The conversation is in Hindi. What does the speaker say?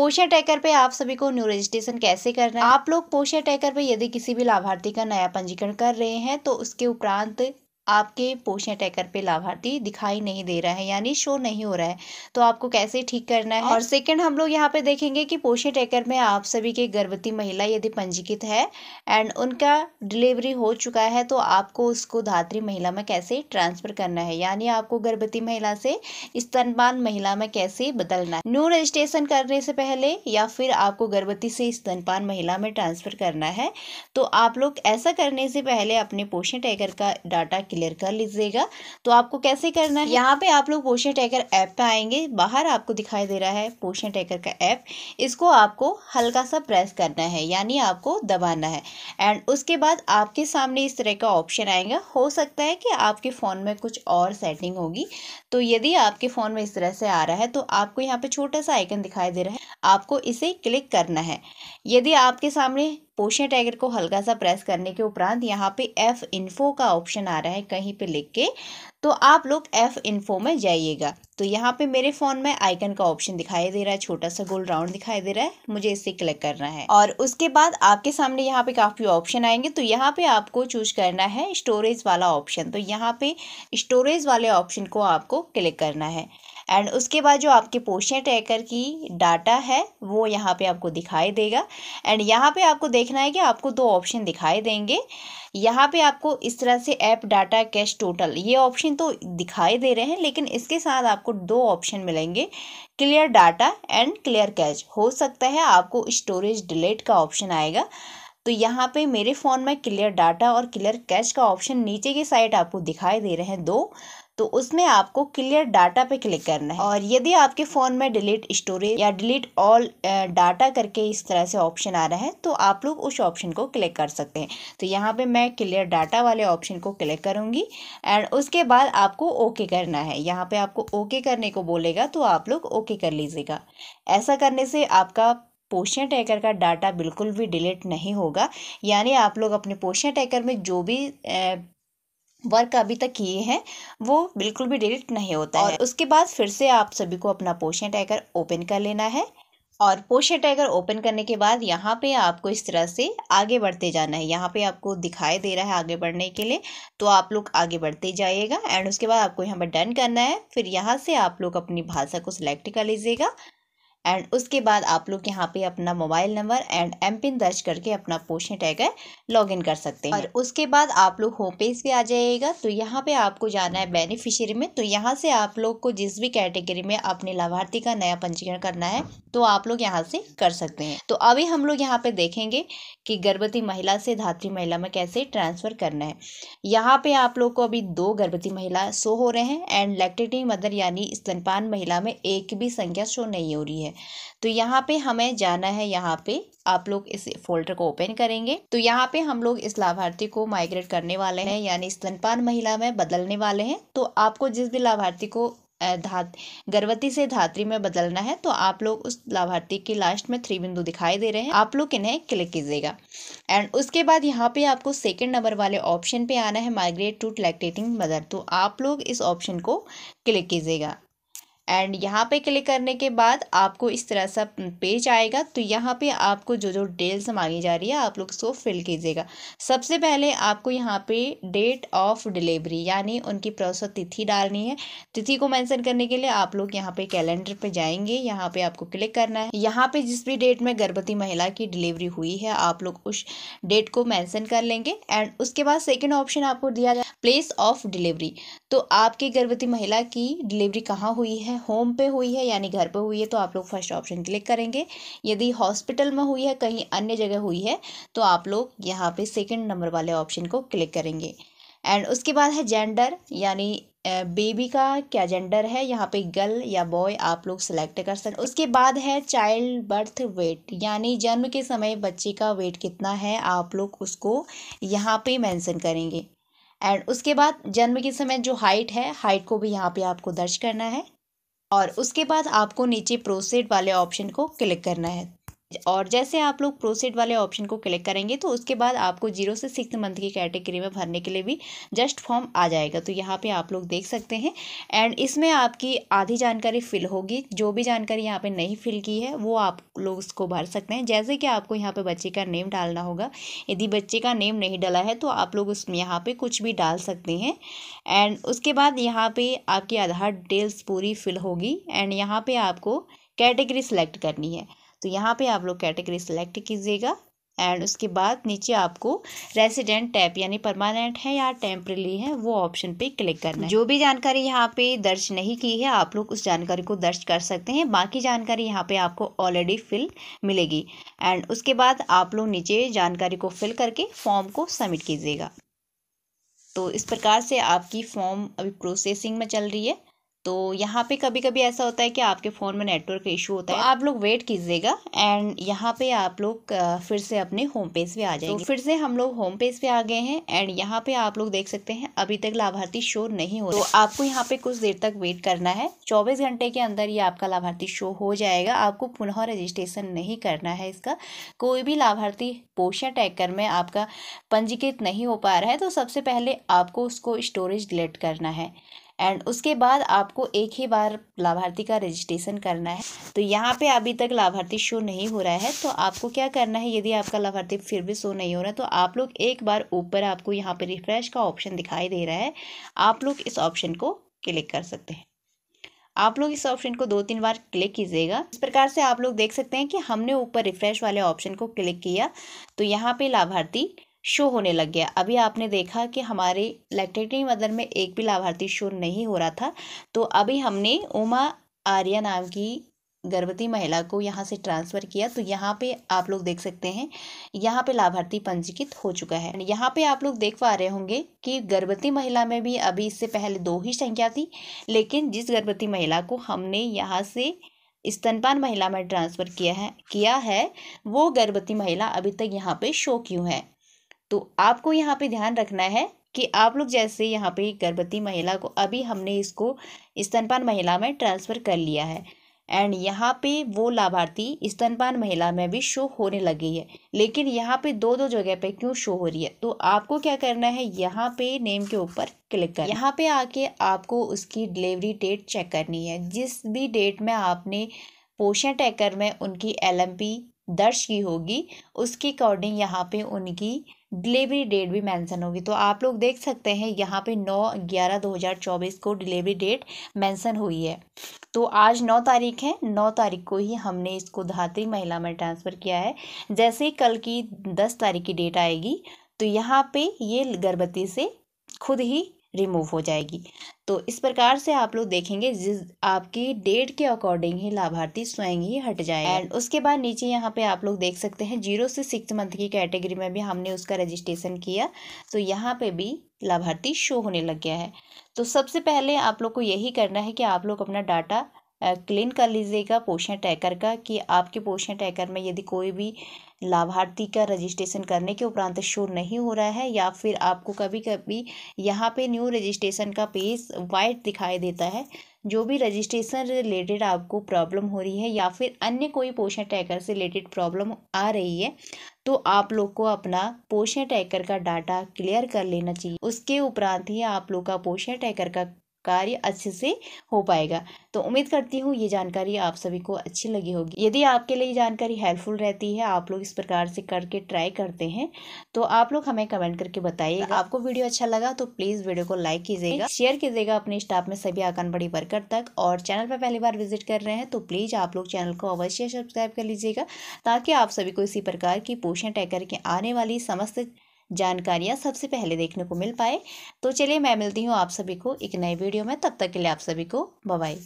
पोषा टैकर पे आप सभी को न्यू रजिस्ट्रेशन कैसे करना है आप लोग पोषा टैकर पे यदि किसी भी लाभार्थी का नया पंजीकरण कर रहे हैं तो उसके उपरांत आपके पोषण टैकर पे लाभार्थी दिखाई नहीं दे रहा है यानी शो नहीं हो रहा है तो आपको कैसे ठीक करना है और सेकंड हम लोग यहाँ पे देखेंगे कि पोषण टैकर में आप सभी के गर्भवती महिला यदि पंजीकृत है एंड उनका डिलीवरी हो चुका है तो आपको उसको धात्री महिला में कैसे ट्रांसफर करना है यानी आपको गर्भवती महिला से स्तनपान महिला में कैसे बदलना है न्यू रजिस्ट्रेशन करने से पहले या फिर आपको गर्भवती से स्तनपान महिला में ट्रांसफर करना है तो आप लोग ऐसा करने से पहले अपने पोषण टैकर का डाटा क्लियर कर लीजिएगा तो आपको कैसे करना है यहाँ पे आप लोग पोषण टैकर ऐप पे आएंगे बाहर आपको दिखाई दे रहा है पोषण टैकर का ऐप इसको आपको हल्का सा प्रेस करना है यानी आपको दबाना है एंड उसके बाद आपके सामने इस तरह का ऑप्शन आएगा हो सकता है कि आपके फ़ोन में कुछ और सेटिंग होगी तो यदि आपके फ़ोन में इस तरह से आ रहा है तो आपको यहाँ पर छोटा सा आइकन दिखाई दे रहा है आपको इसे क्लिक करना है यदि आपके सामने पोषण टैगर को हल्का सा प्रेस करने के उपरांत यहाँ पे एफ़ इन्फो का ऑप्शन आ रहा है कहीं पे लिख के तो आप लोग एफ़ इन्फो में जाइएगा तो यहाँ पे मेरे फ़ोन में आइकन का ऑप्शन दिखाई दे रहा है छोटा सा गोल राउंड दिखाई दे रहा है मुझे इसे क्लिक करना है और उसके बाद आपके सामने यहाँ पे काफ़ी ऑप्शन आएंगे तो यहाँ पे आपको चूज करना है स्टोरेज वाला ऑप्शन तो यहाँ पे स्टोरेज वाले ऑप्शन को आपको क्लिक करना है एंड उसके बाद जो आपके पोशन ट्रैकर की डाटा है वो यहाँ पे आपको दिखाई देगा एंड यहाँ पे आपको देखना है कि आपको दो ऑप्शन दिखाई देंगे यहाँ पे आपको इस तरह से ऐप डाटा कैश टोटल ये ऑप्शन तो दिखाई दे रहे हैं लेकिन इसके साथ आपको दो ऑप्शन मिलेंगे clear data and clear cache हो सकता है आपको स्टोरेज डिलीट का ऑप्शन आएगा तो यहाँ पे मेरे फ़ोन में क्लियर डाटा और क्लियर कैश का ऑप्शन नीचे के साइड आपको दिखाई दे रहे हैं दो तो उसमें आपको क्लियर डाटा पे क्लिक करना है और यदि आपके फ़ोन में डिलीट स्टोरेज या डिलीट ऑल डाटा करके इस तरह से ऑप्शन आ रहा है तो आप लोग उस ऑप्शन को क्लिक कर सकते हैं तो यहाँ पे मैं क्लियर डाटा वाले ऑप्शन को क्लिक करूँगी एंड उसके बाद आपको ओके करना है यहाँ पे आपको ओके करने को बोलेगा तो आप लोग ओके कर लीजिएगा ऐसा करने से आपका पोषण टैकर का डाटा बिल्कुल भी डिलीट नहीं होगा यानी आप लोग अपने पोषण टैकर में जो भी वर्क अभी तक किए हैं वो बिल्कुल भी डिलीट नहीं होता है उसके बाद फिर से आप सभी को अपना पोषण टैगर ओपन कर लेना है और पोषण टैगर ओपन करने के बाद यहाँ पे आपको इस तरह से आगे बढ़ते जाना है यहाँ पे आपको दिखाई दे रहा है आगे बढ़ने के लिए तो आप लोग आगे बढ़ते जाइएगा एंड उसके बाद आपको यहाँ पर डन करना है फिर यहाँ से आप लोग अपनी भाषा को सिलेक्ट कर लीजिएगा एंड उसके बाद आप लोग यहाँ पे अपना mobile number and M pin दर्ज करके अपना पोषण टैगर लॉग इन कर सकते हैं और उसके बाद आप लोग होम पेज पे आ जाइएगा तो यहाँ पे आपको जाना है बेनिफिशियरी में तो यहाँ से आप लोग को जिस भी कैटेगरी में अपने लाभार्थी का नया पंजीकरण करना है तो आप लोग यहाँ से कर सकते हैं तो अभी हम लोग यहाँ पे देखेंगे कि गर्भवती महिला से धात्री महिला में कैसे ट्रांसफ़र करना है यहाँ पे आप लोग को अभी दो गर्भवती महिला शो हो रहे हैं एंड लैक्टेटिंग मदर यानी स्तनपान महिला में एक भी संख्या शो नहीं हो रही है है तो यहाँ पे हमें जाना है यहाँ पे आप लोग इस फोल्डर को ओपन करेंगे तो यहाँ पे हम लोग इस लाभार्थी को माइग्रेट करने वाले हैं यानी स्तनपान महिला में बदलने वाले हैं तो आपको जिस भी लाभार्थी को धा गर्भवती से धात्री में बदलना है तो आप लोग उस लाभार्थी की लास्ट में थ्री बिंदु दिखाई दे रहे हैं आप लोग इन्हें क्लिक कीजिएगा एंड उसके बाद यहाँ पे आपको सेकंड नंबर वाले ऑप्शन पे आना है माइग्रेट टू लैक्टेटिंग मदर तो आप लोग इस ऑप्शन को क्लिक कीजिएगा एंड यहाँ पे क्लिक करने के बाद आपको इस तरह सा पेज आएगा तो यहाँ पे आपको जो जो डिटेल्स मांगी जा रही है आप लोग उसको फिल कीजिएगा सबसे पहले आपको यहाँ पे डेट ऑफ डिलीवरी यानी उनकी प्रोसेस तिथि डालनी है तिथि को मेंशन करने के लिए आप लोग यहाँ पे कैलेंडर पे जाएंगे यहाँ पे आपको क्लिक करना है यहाँ पे जिस भी डेट में गर्भवती महिला की डिलीवरी हुई है आप लोग उस डेट को मैंसन कर लेंगे एंड उसके बाद सेकेंड ऑप्शन आपको दिया जाए प्लेस ऑफ डिलीवरी तो आपकी गर्भवती महिला की डिलीवरी कहाँ हुई है होम पे हुई है यानी घर पे हुई है तो आप लोग फर्स्ट ऑप्शन क्लिक करेंगे यदि हॉस्पिटल में हुई है कहीं अन्य जगह हुई है तो आप लोग यहाँ पे सेकंड नंबर वाले ऑप्शन को क्लिक करेंगे एंड उसके बाद है जेंडर यानी बेबी का क्या जेंडर है यहाँ पे गर्ल या बॉय आप लोग सेलेक्ट कर सकते उसके बाद है चाइल्ड बर्थ वेट यानी जन्म के समय बच्चे का वेट कितना है आप लोग उसको यहाँ पे मेंशन करेंगे एंड उसके बाद जन्म के समय जो हाइट है हाइट को भी यहाँ पे आपको दर्ज करना है और उसके बाद आपको नीचे प्रोसेड वाले ऑप्शन को क्लिक करना है और जैसे आप लोग प्रोसीड वाले ऑप्शन को क्लिक करेंगे तो उसके बाद आपको जीरो से सिक्स मंथ की कैटेगरी में भरने के लिए भी जस्ट फॉर्म आ जाएगा तो यहाँ पे आप लोग देख सकते हैं एंड इसमें आपकी आधी जानकारी फिल होगी जो भी जानकारी यहाँ पे नहीं फिल की है वो आप लोग उसको भर सकते हैं जैसे कि आपको यहाँ पर बच्चे का नेम डालना होगा यदि बच्चे का नेम नहीं डला है तो आप लोग उस यहाँ पर कुछ भी डाल सकते हैं एंड उसके बाद यहाँ पर आपकी आधार डिटेल्स पूरी फिल होगी एंड यहाँ पर आपको कैटेगरी सेलेक्ट करनी है तो यहाँ पे आप लोग कैटेगरी सेलेक्ट कीजिएगा एंड उसके बाद नीचे आपको रेसिडेंट टैप यानी परमानेंट है या टेम्प्रेली है वो ऑप्शन पे क्लिक करना है जो भी जानकारी यहाँ पे दर्ज नहीं की है आप लोग उस जानकारी को दर्ज कर सकते हैं बाकी जानकारी यहाँ पे आपको ऑलरेडी फिल मिलेगी एंड उसके बाद आप लोग नीचे जानकारी को फिल करके फॉर्म को सबमिट कीजिएगा तो इस प्रकार से आपकी फॉर्म अभी प्रोसेसिंग में चल रही है तो यहाँ पे कभी कभी ऐसा होता है कि आपके फ़ोन में नेटवर्क इशू होता है तो आप लोग वेट कीजिएगा एंड यहाँ पे आप लोग फिर से अपने होम पेज पे आ तो जाएंगे तो फिर से हम लोग होम पेज पे आ गए हैं एंड यहाँ पे आप लोग देख सकते हैं अभी तक लाभार्थी शो नहीं हो तो आपको यहाँ पे कुछ देर तक वेट करना है चौबीस घंटे के अंदर ये आपका लाभार्थी शो हो जाएगा आपको पुनः रजिस्ट्रेशन नहीं करना है इसका कोई भी लाभार्थी पोषा टैकर में आपका पंजीकृत नहीं हो पा रहा है तो सबसे पहले आपको उसको स्टोरेज डिलीट करना है एंड उसके बाद आपको एक ही बार लाभार्थी का रजिस्ट्रेशन करना है तो यहाँ पे अभी तक लाभार्थी शो नहीं हो रहा है तो आपको क्या करना है यदि आपका लाभार्थी फिर भी शो नहीं हो रहा है तो आप लोग एक बार ऊपर आपको यहाँ पर रिफ्रेश का ऑप्शन दिखाई दे रहा है आप लोग इस ऑप्शन को क्लिक कर सकते हैं आप लोग इस ऑप्शन को दो तीन बार क्लिक कीजिएगा इस प्रकार से आप लोग देख सकते हैं कि हमने ऊपर रिफ्रेश वाले ऑप्शन को क्लिक किया तो यहाँ पे लाभार्थी शो होने लग गया अभी आपने देखा कि हमारे लैक्टेटरी मदर में एक भी लाभार्थी शो नहीं हो रहा था तो अभी हमने उमा आर्या नाम की गर्भवती महिला को यहाँ से ट्रांसफ़र किया तो यहाँ पे आप लोग देख सकते हैं यहाँ पे लाभार्थी पंजीकृत हो चुका है यहाँ पे आप लोग देख पा रहे होंगे कि गर्भवती महिला में भी अभी इससे पहले दो ही संख्या थी लेकिन जिस गर्भवती महिला को हमने यहाँ से स्तनपान महिला में ट्रांसफ़र किया है किया है वो गर्भवती महिला अभी तक यहाँ पर शो क्यों है तो आपको यहाँ पे ध्यान रखना है कि आप लोग जैसे यहाँ पे गर्भवती महिला को अभी हमने इसको स्तनपान महिला में ट्रांसफ़र कर लिया है एंड यहाँ पे वो लाभार्थी स्तनपान महिला में भी शो होने लगी है लेकिन यहाँ पे दो दो जगह पे क्यों शो हो रही है तो आपको क्या करना है यहाँ पे नेम के ऊपर क्लिक कर यहाँ पे आके आपको उसकी डिलीवरी डेट चेक करनी है जिस भी डेट में आपने पोषण टैकर में उनकी एल दर्ज की होगी उसके अकॉर्डिंग यहाँ पे उनकी डिलीवरी डेट भी मेंशन होगी तो आप लोग देख सकते हैं यहाँ पे नौ ग्यारह दो हज़ार चौबीस को डिलीवरी डेट मेंशन हुई है तो आज नौ तारीख है नौ तारीख को ही हमने इसको धात्री महिला में ट्रांसफ़र किया है जैसे ही कल की दस तारीख की डेट आएगी तो यहाँ पे ये गर्भवती से खुद ही रिमूव हो जाएगी तो इस प्रकार से आप लोग देखेंगे जिस आपकी डेट के अकॉर्डिंग ही लाभार्थी स्वयं ही हट जाए एंड उसके बाद नीचे यहाँ पे आप लोग देख सकते हैं जीरो से सिक्स मंथ की कैटेगरी में भी हमने उसका रजिस्ट्रेशन किया तो यहाँ पे भी लाभार्थी शो होने लग गया है तो सबसे पहले आप लोग को यही करना है कि आप लोग अपना डाटा क्लीन कर लीजिएगा पोषण टैकर का कि आपके पोषण टैकर में यदि कोई भी लाभार्थी का रजिस्ट्रेशन करने के उपरांत शो नहीं हो रहा है या फिर आपको कभी कभी यहाँ पे न्यू रजिस्ट्रेशन का पेज वाइट दिखाई देता है जो भी रजिस्ट्रेशन रिलेटेड आपको प्रॉब्लम हो रही है या फिर अन्य कोई पोषण टैकर से रिलेटेड प्रॉब्लम आ रही है तो आप लोग को अपना पोषण टैकर का डाटा क्लियर कर लेना चाहिए उसके उपरांत ही आप लोग का पोषण टैकर का कार्य अच्छे से हो पाएगा तो उम्मीद करती हूँ ये जानकारी आप सभी को अच्छी लगी होगी यदि आपके लिए जानकारी हेल्पफुल रहती है आप लोग इस प्रकार से करके ट्राई करते हैं तो आप लोग हमें कमेंट करके बताइए आपको वीडियो अच्छा लगा तो प्लीज़ वीडियो को लाइक कीजिएगा शेयर कीजिएगा अपने स्टाफ में सभी आंगनबाड़ी वर्कर तक और चैनल पर पहली बार विजिट कर रहे हैं तो प्लीज़ आप लोग चैनल को अवश्य सब्सक्राइब कर लीजिएगा ताकि आप सभी को इसी प्रकार की पोषण टैकर के आने वाली समस्त जानकारियाँ सबसे पहले देखने को मिल पाए तो चलिए मैं मिलती हूँ आप सभी को एक नए वीडियो में तब तक के लिए आप सभी को बाय